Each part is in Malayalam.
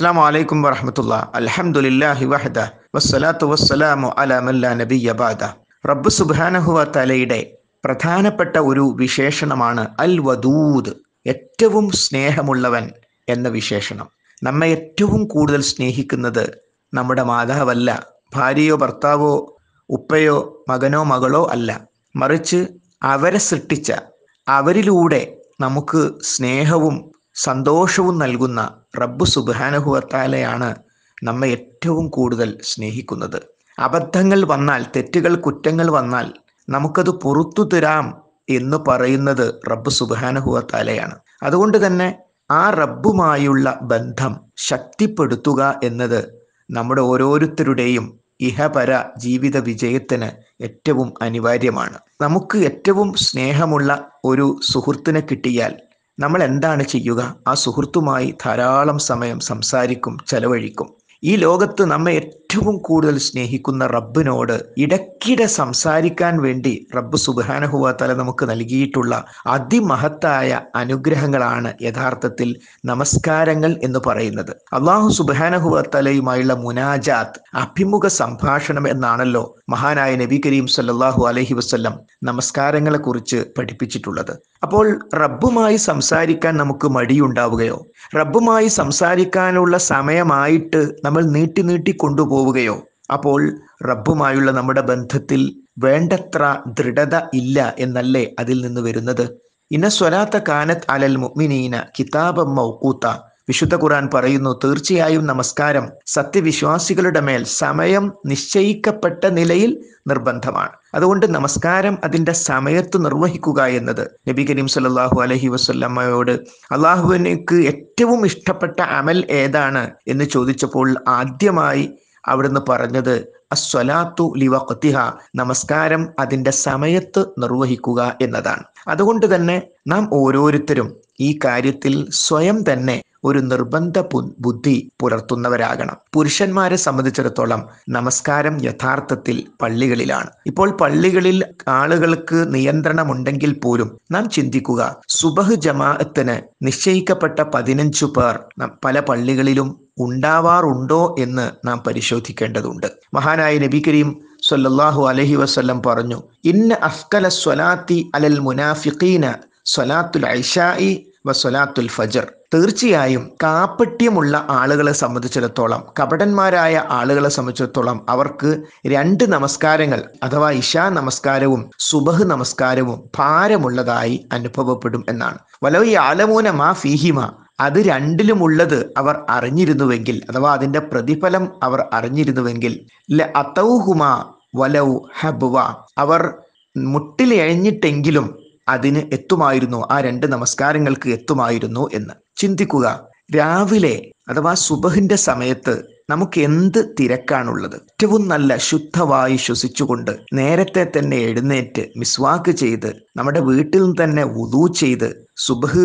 അസ്സാം അലൈക്കും വറഹമത്തുള്ള അലഹമുല്ലാഹി വഹദ വസ്സലാത്തു വസ്സലാമു അലാമല്ല നബിയ ബാദ റബ്ബ് സുബാനഹുവ തലയുടെ പ്രധാനപ്പെട്ട ഒരു വിശേഷണമാണ് അൽ വദൂദ് ഏറ്റവും സ്നേഹമുള്ളവൻ എന്ന വിശേഷണം നമ്മെ ഏറ്റവും കൂടുതൽ സ്നേഹിക്കുന്നത് നമ്മുടെ മാതാവല്ല ഭാര്യയോ ഭർത്താവോ ഉപ്പയോ മകനോ മകളോ അല്ല മറിച്ച് അവരെ സൃഷ്ടിച്ച അവരിലൂടെ നമുക്ക് സ്നേഹവും സന്തോഷവും നൽകുന്ന റബ്ബു സുബാനുഹുവത്താലയാണ് നമ്മെ ഏറ്റവും കൂടുതൽ സ്നേഹിക്കുന്നത് അബദ്ധങ്ങൾ വന്നാൽ തെറ്റുകൾ കുറ്റങ്ങൾ വന്നാൽ നമുക്കത് പുറത്തു തരാം എന്ന് പറയുന്നത് റബ്ബ് സുബാനുഹുവത്താലയാണ് അതുകൊണ്ട് തന്നെ ആ റബ്ബുമായുള്ള ബന്ധം ശക്തിപ്പെടുത്തുക എന്നത് നമ്മുടെ ഓരോരുത്തരുടെയും ഇഹപര ജീവിത വിജയത്തിന് ഏറ്റവും അനിവാര്യമാണ് നമുക്ക് ഏറ്റവും സ്നേഹമുള്ള ഒരു സുഹൃത്തിനെ കിട്ടിയാൽ നമ്മൾ എന്താണ് ചെയ്യുക ആ സുഹൃത്തുമായി ധാരാളം സമയം സംസാരിക്കും ചെലവഴിക്കും ഈ ലോകത്ത് നമ്മെ ഏറ്റവും കൂടുതൽ സ്നേഹിക്കുന്ന റബ്ബിനോട് ഇടയ്ക്കിടെ സംസാരിക്കാൻ വേണ്ടി റബ്ബ് സുബാനഹുവ തല നമുക്ക് നൽകിയിട്ടുള്ള അതിമഹത്തായ അനുഗ്രഹങ്ങളാണ് യഥാർത്ഥത്തിൽ നമസ്കാരങ്ങൾ എന്ന് പറയുന്നത് അള്ളാഹു സുബാനഹുവ തലയുമായുള്ള മുനാജാത്ത് അഭിമുഖ സംഭാഷണം എന്നാണല്ലോ മഹാനായ നബി കരീം സല്ലാഹു അലഹി വസ്ല്ലം കുറിച്ച് പഠിപ്പിച്ചിട്ടുള്ളത് അപ്പോൾ റബ്ബുമായി സംസാരിക്കാൻ നമുക്ക് മടിയുണ്ടാവുകയോ റബ്ബുമായി സംസാരിക്കാനുള്ള സമയമായിട്ട് നമ്മൾ നീട്ടി നീട്ടി കൊണ്ടുപോവുകയോ അപ്പോൾ റബ്ബുമായുള്ള നമ്മുടെ ബന്ധത്തിൽ വേണ്ടത്ര ദൃഢത ഇല്ല എന്നല്ലേ അതിൽ നിന്ന് വരുന്നത് ഇന്ന സ്വലാത്ത കാനത്ത് അലൽ മുഅ്മിനീന കിതാബം മൗക്കൂത്ത വിശുദ്ധ ഖുറാൻ പറയുന്നു തീർച്ചയായും നമസ്കാരം സത്യവിശ്വാസികളുടെ മേൽ സമയം നിശ്ചയിക്കപ്പെട്ട നിലയിൽ നിർബന്ധമാണ് അതുകൊണ്ട് നമസ്കാരം അതിൻ്റെ സമയത്ത് നിർവഹിക്കുക എന്നത് നബി കരീം സല്ലാഹു അലഹി വസ്ല്ലമ്മയോട് അള്ളാഹുവിനേക്ക് ഏറ്റവും ഇഷ്ടപ്പെട്ട അമൽ ഏതാണ് എന്ന് ചോദിച്ചപ്പോൾ ആദ്യമായി അവിടുന്ന് പറഞ്ഞത് അസ്വലാത്തു ലിവ കൊത്തിഹ നമസ്കാരം അതിൻ്റെ സമയത്ത് നിർവഹിക്കുക എന്നതാണ് അതുകൊണ്ട് തന്നെ നാം ഓരോരുത്തരും ഈ കാര്യത്തിൽ സ്വയം തന്നെ ഒരു നിർബന്ധ ബുദ്ധി പുലർത്തുന്നവരാകണം പുരുഷന്മാരെ സംബന്ധിച്ചിടത്തോളം നമസ്കാരം യഥാർത്ഥത്തിൽ പള്ളികളിലാണ് ഇപ്പോൾ പള്ളികളിൽ ആളുകൾക്ക് നിയന്ത്രണമുണ്ടെങ്കിൽ പോലും നാം ചിന്തിക്കുക സുബഹ് ജമാഅത്തിന് നിശ്ചയിക്കപ്പെട്ട പതിനഞ്ചു പേർ പല പള്ളികളിലും ഉണ്ടാവാറുണ്ടോ എന്ന് നാം പരിശോധിക്കേണ്ടതുണ്ട് മഹാനായ നബി കരീം സൊല്ലാഹു അലഹി വസ്ല്ലം പറഞ്ഞു ഇന്ന അഫ്കല സ്വലാത്തി അലൽ മുനാഫിഖീന സ്വലാത്തുൽ ഐഷായി വസ്വലാത്തുൽ ഫജർ തീർച്ചയായും കാപ്പട്യമുള്ള ആളുകളെ സംബന്ധിച്ചിടത്തോളം കപടന്മാരായ ആളുകളെ സംബന്ധിച്ചിടത്തോളം അവർക്ക് രണ്ട് നമസ്കാരങ്ങൾ അഥവാ ഇഷാ നമസ്കാരവും സുബഹ് നമസ്കാരവും ഭാരമുള്ളതായി അനുഭവപ്പെടും എന്നാണ് വലവ് ഈ ആലമൂന മാ ഫീഹിമ അത് രണ്ടിലുമുള്ളത് അവർ അറിഞ്ഞിരുന്നുവെങ്കിൽ അഥവാ അതിന്റെ പ്രതിഫലം അവർ അറിഞ്ഞിരുന്നുവെങ്കിൽ അതൗഹുമാ വലൗ ഹബുവ അവർ മുട്ടിലെഴിഞ്ഞിട്ടെങ്കിലും അതിന് എത്തുമായിരുന്നു ആ രണ്ട് നമസ്കാരങ്ങൾക്ക് എത്തുമായിരുന്നു എന്ന് ചിന്തിക്കുക രാവിലെ അഥവാ സുബഹിന്റെ സമയത്ത് നമുക്ക് എന്ത് തിരക്കാണുള്ളത് ഏറ്റവും നല്ല ശുദ്ധവായു ശ്വസിച്ചുകൊണ്ട് നേരത്തെ തന്നെ എഴുന്നേറ്റ് മിസ്വാക്ക് ചെയ്ത് നമ്മുടെ വീട്ടിൽ തന്നെ ഉദൂ ചെയ്ത് സുബഹ്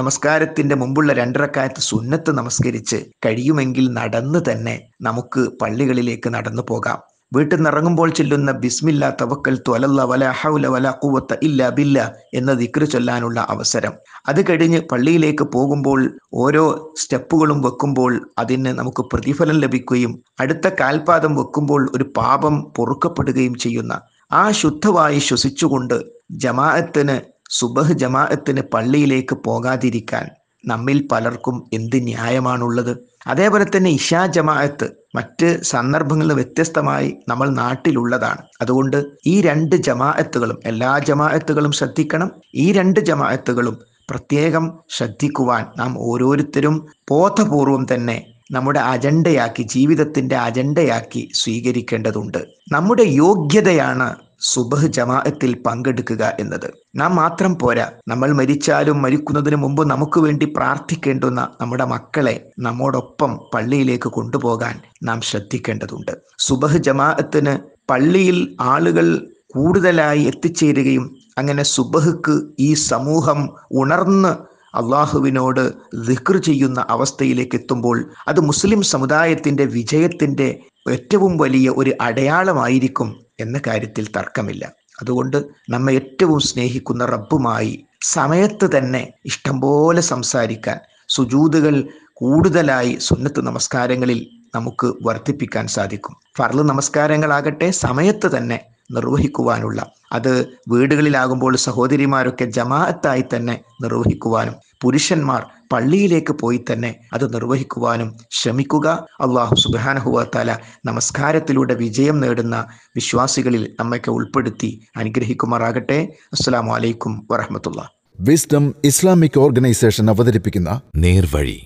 നമസ്കാരത്തിന്റെ മുമ്പുള്ള രണ്ടരക്കാലത്ത് സുന്നത്ത് നമസ്കരിച്ച് കഴിയുമെങ്കിൽ നടന്ന് തന്നെ നമുക്ക് പള്ളികളിലേക്ക് നടന്നു പോകാം വീട്ടിൽ നിന്ന് ഇറങ്ങുമ്പോൾ ചെല്ലുന്ന ബിസ്മില്ല തവക്കൽ തു അലല്ല വല ഹൗല വല കൂവത്ത ഇല്ല ബില്ല എന്ന ദിക്ര് ചൊല്ലാനുള്ള അവസരം അത് കഴിഞ്ഞ് പള്ളിയിലേക്ക് പോകുമ്പോൾ ഓരോ സ്റ്റെപ്പുകളും വെക്കുമ്പോൾ അതിന് നമുക്ക് പ്രതിഫലം ലഭിക്കുകയും അടുത്ത കാൽപാദം വെക്കുമ്പോൾ ഒരു പാപം പൊറുക്കപ്പെടുകയും ചെയ്യുന്ന ആ ശുദ്ധവായി ശ്വസിച്ചുകൊണ്ട് ജമാഅത്തിന് സുബഹ് ജമാഅത്തിന് പള്ളിയിലേക്ക് പോകാതിരിക്കാൻ നമ്മിൽ പലർക്കും എന്ത് ന്യായമാണുള്ളത് അതേപോലെ തന്നെ ഇഷാ ജമാഅത്ത് മറ്റ് സന്ദർഭങ്ങളിൽ വ്യത്യസ്തമായി നമ്മൾ നാട്ടിലുള്ളതാണ് അതുകൊണ്ട് ഈ രണ്ട് ജമാഅത്തുകളും എല്ലാ ജമാഅത്തുകളും ശ്രദ്ധിക്കണം ഈ രണ്ട് ജമാഅത്തുകളും പ്രത്യേകം ശ്രദ്ധിക്കുവാൻ നാം ഓരോരുത്തരും ബോധപൂർവം തന്നെ നമ്മുടെ അജണ്ടയാക്കി ജീവിതത്തിൻ്റെ അജണ്ടയാക്കി സ്വീകരിക്കേണ്ടതുണ്ട് നമ്മുടെ യോഗ്യതയാണ് സുബഹ് ജമാഅത്തിൽ പങ്കെടുക്കുക എന്നത് നാം മാത്രം പോരാ നമ്മൾ മരിച്ചാലും മരിക്കുന്നതിന് മുമ്പ് നമുക്ക് വേണ്ടി പ്രാർത്ഥിക്കേണ്ടുന്ന നമ്മുടെ മക്കളെ നമ്മോടൊപ്പം പള്ളിയിലേക്ക് കൊണ്ടുപോകാൻ നാം ശ്രദ്ധിക്കേണ്ടതുണ്ട് സുബഹ് ജമാഅത്തിന് പള്ളിയിൽ ആളുകൾ കൂടുതലായി എത്തിച്ചേരുകയും അങ്ങനെ സുബഹ്ക്ക് ഈ സമൂഹം ഉണർന്ന് അള്ളാഹുവിനോട് ദിക്ർ ചെയ്യുന്ന അവസ്ഥയിലേക്ക് എത്തുമ്പോൾ അത് മുസ്ലിം സമുദായത്തിന്റെ വിജയത്തിന്റെ ഏറ്റവും വലിയ ഒരു അടയാളമായിരിക്കും എന്ന കാര്യത്തിൽ തർക്കമില്ല അതുകൊണ്ട് നമ്മെ ഏറ്റവും സ്നേഹിക്കുന്ന റബ്ബുമായി സമയത്ത് തന്നെ ഇഷ്ടംപോലെ സംസാരിക്കാൻ സുജൂതുകൾ കൂടുതലായി സുന്നത്ത് നമസ്കാരങ്ങളിൽ നമുക്ക് വർദ്ധിപ്പിക്കാൻ സാധിക്കും ഫർള് നമസ്കാരങ്ങളാകട്ടെ സമയത്ത് തന്നെ നിർവഹിക്കുവാനുള്ള അത് വീടുകളിലാകുമ്പോൾ സഹോദരിമാരൊക്കെ ജമാഅത്തായി തന്നെ നിർവഹിക്കുവാനും പുരുഷന്മാർ പള്ളിയിലേക്ക് പോയി തന്നെ അത് നിർവഹിക്കുവാനും ശ്രമിക്കുക അള്ളാഹു സുബാനഹുവത്താല നമസ്കാരത്തിലൂടെ വിജയം നേടുന്ന വിശ്വാസികളിൽ നമ്മയ്ക്ക് ഉൾപ്പെടുത്തി അനുഗ്രഹിക്കുമാറാകട്ടെ അസ്സാം വലൈക്കും വറഹമത്തുള്ള വിസ്ഡം ഇസ്ലാമിക് ഓർഗനൈസേഷൻ അവതരിപ്പിക്കുന്ന നേർവഴി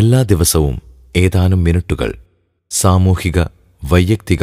എല്ലാ ദിവസവും ഏതാനും മിനിറ്റുകൾ സാമൂഹിക വൈയക്തിക